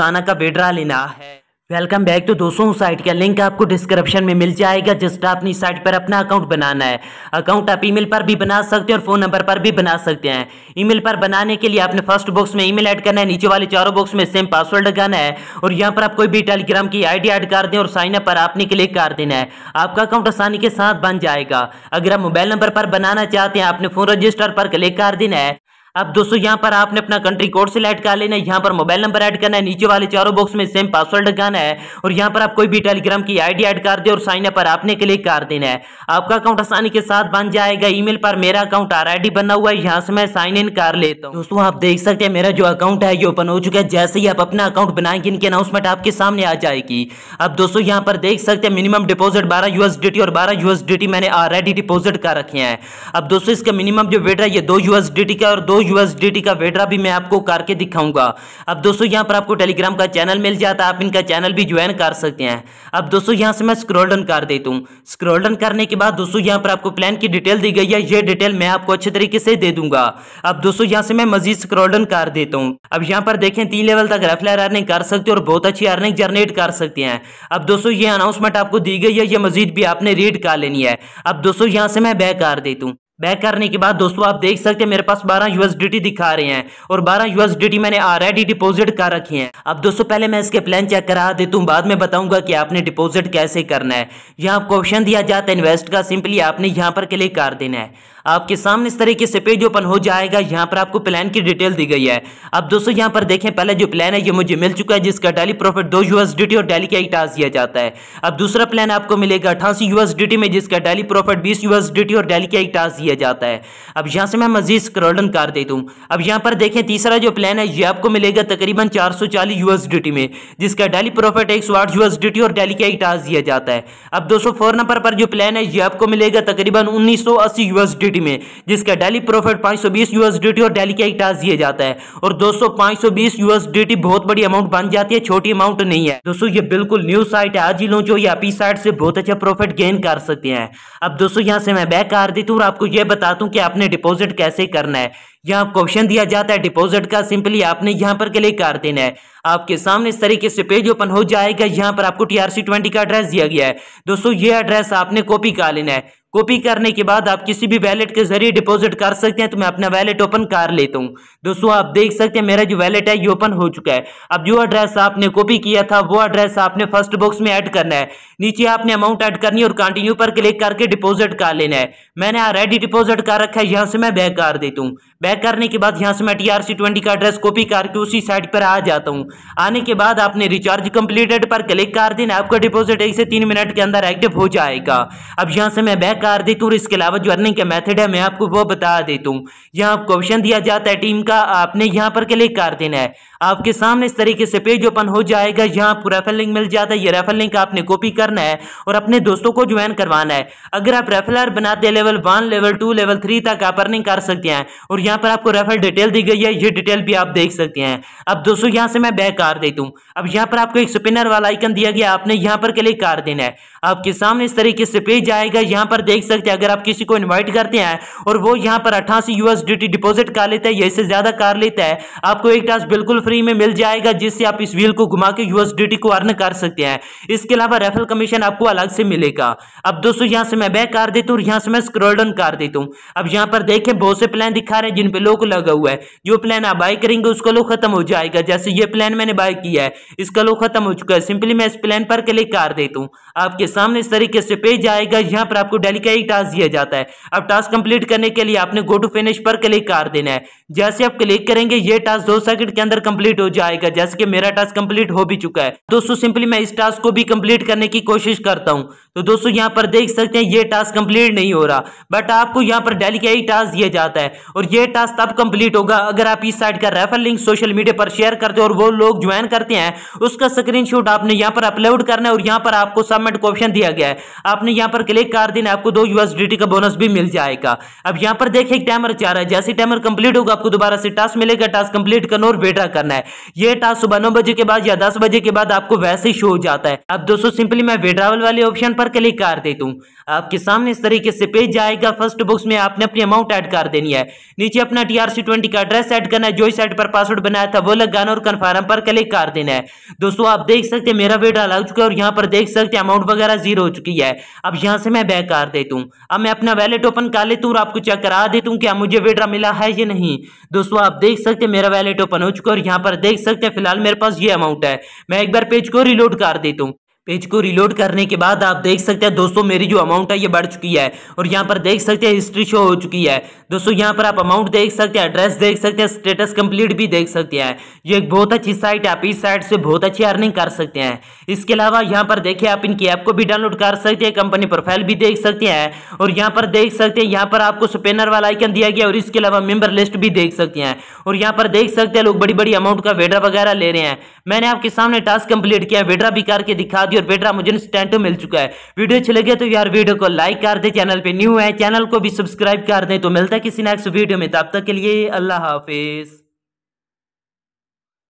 रोजाना का विड्रा लेना है वेलकम बैक तो दोस्तों उस साइट का लिंक आपको डिस्क्रिप्शन में मिल जाएगा जिसका अपनी साइट पर अपना अकाउंट बनाना है अकाउंट आप ईमेल पर भी बना सकते हैं और फोन नंबर पर भी बना सकते हैं ईमेल पर बनाने के लिए आपने फर्स्ट बॉक्स में ईमेल ऐड करना है नीचे वाले चारों बॉक्स में सेम पासवर्ड लगाना है और यहाँ पर आप कोई भी टेलीग्राम की आई ऐड कर दें और साइन अप पर आपने क्लिक कर देना है आपका अकाउंट आसानी के साथ बन जाएगा अगर आप मोबाइल नंबर पर बनाना चाहते हैं आपने फोन रजिस्टर पर क्लिक कर देना है अब दोस्तों यहाँ पर आपने अपना कंट्री कोड सिलेक्ट कर लेना है यहाँ पर मोबाइल नंबर ऐड करना है नीचे वाले चारों बॉक्स में सेम पासवर्ड लगाना है और यहाँ पर आप कोई भी टेलीग्राम की आईडी ऐड कर दे और साइन अप पर आपने क्लिक कर देना है आपका अकाउंट आसानी के साथ बन जाएगा ईमेल पर मेरा अकाउंट आर आई बना हुआ है यहाँ से मैं साइन इन कर लेता हूँ दोस्तों आप देख सकते हैं मेरा जो अकाउंट है ये ओपन हो चुका है जैसे ही आप अपना अकाउंट बनाएंगे इनकी अनाउंसमेंट आपके सामने आ जाएगी अब दोस्तों यहाँ पर देख सकते हैं मिनिमम डिपोजिट बारह यूएसडी और बारह यूएसडी मैंने ऑलरेडी डिपोजिट कर रखे हैं अब दोस्तों इसका मिनिमम जो वेट है ये दो यूएसडी का और दो यूएसडीटी का वेड्रा भी मैं आपको करके दिखाऊंगा अब दोस्तों यहाँ पर आपको टेलीग्राम का चैनल मिल जाता है आप इनका चैनल भी ज्वाइन कर सकते हैं अब दोस्तों यहाँ से मैं स्क्रोल डन कर देता हूँ स्क्रोल डन करने के बाद दोस्तों यहाँ पर आपको प्लान की डिटेल दी गई है ये डिटेल मैं आपको अच्छे तरीके से दे दूंगा अब दोस्तों यहाँ से मैं मजीद स्क्रोल डन कर देता हूँ अब यहाँ पर देखें तीन लेवल तक रेफलर अर्निंग कर सकते हैं और बहुत अच्छी अर्निंग जनरेट कर सकते हैं अब दोस्तों ये अनाउंसमेंट आपको दी गई है ये मजीद भी आपने रीड कर लेनी है अब दोस्तों यहाँ से मैं बैक कर देता हूँ बैक करने के बाद दोस्तों आप देख सकते हैं मेरे पास 12 यूएसडीटी दिखा रहे हैं और 12 यूएसडीटी मैंने ऑलरेडी डिपॉजिट कर रखी हैं अब दोस्तों पहले मैं इसके प्लान चेक करा देता हूं बाद में बताऊंगा कि आपने डिपॉजिट कैसे करना है यहाँ आपको ऑप्शन दिया जाता है इन्वेस्ट का सिंपली आपने यहाँ पर क्लिक कर देना है आपके सामने इस तरीके से पेज ओपन हो जाएगा यहाँ पर आपको प्लान की डिटेल दी गई है अब दोस्तों यहाँ पर देखें पहले जो प्लान है ये मुझे मिल चुका है जिसका डेली प्रॉफिट दो यूएसडीटी और डेली का टास्क दिया जाता है अब दूसरा प्लान आपको मिलेगा अठासी यूएसडीटी में जिसका डेली प्रॉफिट बीस यूएसडीटी और डेली का इटाज दिया किया जाता है अब यहाँ से मैं मजीद स्क्रोलन कर देता हूँ अब यहाँ पर देखें तीसरा जो प्लान है ये आपको मिलेगा तकरीबन चार सौ चालीस यू एस डी टी में जिसका डेली प्रॉफिट एक सौ आठ यू एस डी टी और डेली का एक टास्क दिया जाता है अब दो सौ फोर नंबर पर जो प्लान है ये आपको मिलेगा तकरीबन उन्नीस सौ अस्सी यू एस डी टी में जिसका डेली प्रॉफिट पाँच सौ बीस यू एस डी टी और डेली का एक टास्क दिया जाता है और दो सौ पाँच सौ बीस यू एस डी टी बहुत बड़ी अमाउंट बन जाती है छोटी अमाउंट नहीं है दोस्तों ये बिल्कुल न्यू साइट है आज ही लॉन्च हो या अपी साइट से बहुत अच्छा प्रॉफिट गेन कर सकते हैं अब दोस्तों यहाँ से मैं बैक कर देती हूँ और आपको ये ये बता दूं कि आपने डिपॉजिट कैसे करना है यहाँ क्वेश्चन दिया जाता है डिपॉजिट का सिंपली आपने यहाँ पर क्लिक कर देना है आपके सामने इस तरीके से पेज ओपन हो जाएगा यहाँ पर आपको टीआरसी ट्वेंटी का एड्रेस दिया गया है दोस्तों ये एड्रेस आपने कॉपी कर लेना है कॉपी करने के बाद आप किसी भी वैलेट के जरिए डिपॉजिट कर सकते हैं तो मैं अपना वैलेट ओपन कर लेता हूं दोस्तों आप देख सकते हैं मेरा जो वैलेट है ये ओपन हो चुका है अब जो एड्रेस आपने कॉपी किया था वो एड्रेस आपने फर्स्ट बॉक्स में ऐड करना है नीचे आपने अमाउंट ऐड करनी है और कंटिन्यू पर क्लिक करके डिपोजिट कर लेना है मैंने ऑलरेडी डिपोजिट कर रखा है यहाँ से मैं बैक कर देता हूँ बैक करने के बाद यहाँ से मैं टी आर सी ट्वेंटी का एड्रेस कॉपी करके उसी साइड पर आ जाता हूँ आने के बाद आपने रिचार्ज कंप्लीटेड पर क्लिक कर देना आपका डिपोजिट एक से तीन मिनट के अंदर एक्टिव हो जाएगा अब यहाँ से मैं बैक कर देता हूँ और इसके अलावा जो अर्निंग का मेथड है मैं आपको वो बता देता हूँ यहाँ आपको ऑप्शन दिया जाता है टीम का आपने यहाँ पर क्लिक कर देना है आपके सामने इस तरीके से पेज ओपन हो जाएगा यहाँ आपको रेफर लिंक मिल जाता है ये रेफर लिंक आपने कॉपी करना है और अपने दोस्तों को ज्वाइन करवाना है अगर आप रेफलर बनाते हैं level one level two level three तक आप अर्निंग कर सकते हैं और यहाँ पर आपको रेफर डिटेल दी गई है ये डिटेल भी आप देख सकते हैं अब दोस्तों यहाँ से मैं बैक कर देता हूँ अब यहाँ पर आपको एक स्पिनर वाला आइकन दिया गया आपने यहाँ पर क्लिक कर देना है आपके सामने इस तरीके से पेज आएगा यहाँ पर देख सकते हैं अगर आप किसी को इन्वाइट करते हैं और वो यहाँ पर अट्ठासी यूएसडीटी डिपॉजिट कर लेता है या इससे ज़्यादा कर लेता है आपको एक टास्क बिल्कुल फ्री में मिल जाएगा जिससे आप इस व्हील को घुमा के यूएसडीटी को अर्न कर सकते हैं इसके अलावा रेफरल कमीशन आपको अलग से मिलेगा अब दोस्तों यहाँ से मैं बैक कर देता हूँ और यहाँ से मैं स्क्रोल डाउन कर देता हूँ अब यहाँ पर देखें बहुत से प्लान दिखा रहे हैं जिनपे लोग लगा हुआ है जो प्लान आप बाई करेंगे उसका लोग खत्म हो जाएगा जैसे ये प्लान मैंने बाय किया है इसका लोग खत्म हो चुका है सिंपली मैं इस प्लान पर क्लिक कर देता हूँ आपके सामने इस तरीके से पेज आएगा यहाँ पर आपको डेली यानी कि एक टास्क दिया जाता है अब टास्क कंप्लीट करने के लिए आपने गो टू फिनिश पर क्लिक कर देना है जैसे आप क्लिक करेंगे ये टास्क दो सेकंड के अंदर कंप्लीट हो जाएगा जैसे कि मेरा टास्क कंप्लीट हो भी चुका है दोस्तों सिंपली मैं इस टास्क को भी कंप्लीट करने की कोशिश करता हूँ तो दोस्तों यहाँ पर देख सकते हैं ये टास्क कंप्लीट नहीं हो रहा बट आपको यहाँ पर डेली का एक टास्क दिया जाता है और ये टास्क तब कंप्लीट होगा अगर आप इस साइड का रेफर लिंक सोशल मीडिया पर शेयर करते हो और वो लोग ज्वाइन करते हैं उसका स्क्रीनशॉट आपने यहाँ पर अपलोड करना है और यहाँ पर आपको सबमिट ऑप्शन दिया गया है आपने यहाँ पर क्लिक कर देना आपको आपको दो यूएसडीटी का बोनस भी मिल जाएगा अब यहाँ पर देखिए एक टाइमर चाह रहा है जैसे टाइमर कंप्लीट होगा आपको दोबारा से टास्क मिलेगा टास्क कंप्लीट करना और बेटा करना है ये टास्क सुबह नौ बजे के बाद या दस बजे के बाद आपको वैसे ही शो हो जाता है अब दोस्तों सिंपली मैं विड्रावल वाले ऑप्शन पर क्लिक कर देता हूँ आपके सामने इस तरीके से पेज जाएगा फर्स्ट बुक्स में आपने अपनी अमाउंट ऐड कर देनी है नीचे अपना टीआरसी ट्वेंटी का एड्रेस ऐड करना है जो साइट पर पासवर्ड बनाया था वो लगाना और कन्फर्म पर क्लिक कर देना है दोस्तों आप देख सकते हैं मेरा वेड्रा लग चुका है और यहाँ पर देख सकते हैं अमाउंट वगैरह जीरो हो चुकी है अब यहाँ से मैं बैक कर दे देता हूँ अब मैं अपना वैलेट ओपन कर लेता हूँ और आपको चेक करा देता हूँ क्या हाँ, मुझे विड्रा मिला है या नहीं दोस्तों आप देख सकते हैं मेरा वैलेट ओपन हो चुका है और यहाँ पर देख सकते हैं फिलहाल मेरे पास ये अमाउंट है मैं एक बार पेज को रिलोड कर देता हूँ पेज को रिलोड करने के बाद आप देख सकते हैं दोस्तों मेरी जो अमाउंट है ये बढ़ चुकी है और यहाँ पर देख सकते हैं हिस्ट्री शो हो चुकी है दोस्तों यहाँ पर आप अमाउंट देख सकते हैं एड्रेस देख सकते हैं स्टेटस कंप्लीट भी देख सकते हैं ये एक बहुत अच्छी साइट है आप इस साइट से बहुत अच्छी अर्निंग कर सकते हैं इसके अलावा यहाँ पर देखिए आप इनकी ऐप को भी डाउनलोड कर सकते हैं कंपनी प्रोफाइल भी देख सकते हैं और यहाँ पर देख सकते हैं यहाँ पर आपको स्पेनर वाला आइकन दिया गया और इसके अलावा मेम्बर लिस्ट भी देख सकते हैं और यहाँ पर देख सकते हैं लोग बड़ी बड़ी अमाउंट का वेड्रा वगैरह ले रहे हैं मैंने आपके सामने टास्क कंप्लीट किया वेड्रा भी करके दिखा शादी और बेड मुझे स्टैंड मिल चुका है वीडियो अच्छी लगे तो यार वीडियो को लाइक कर दे चैनल पे न्यू है चैनल को भी सब्सक्राइब कर दे तो मिलता है किसी नेक्स्ट वीडियो में तब तक के लिए अल्लाह हाफिज़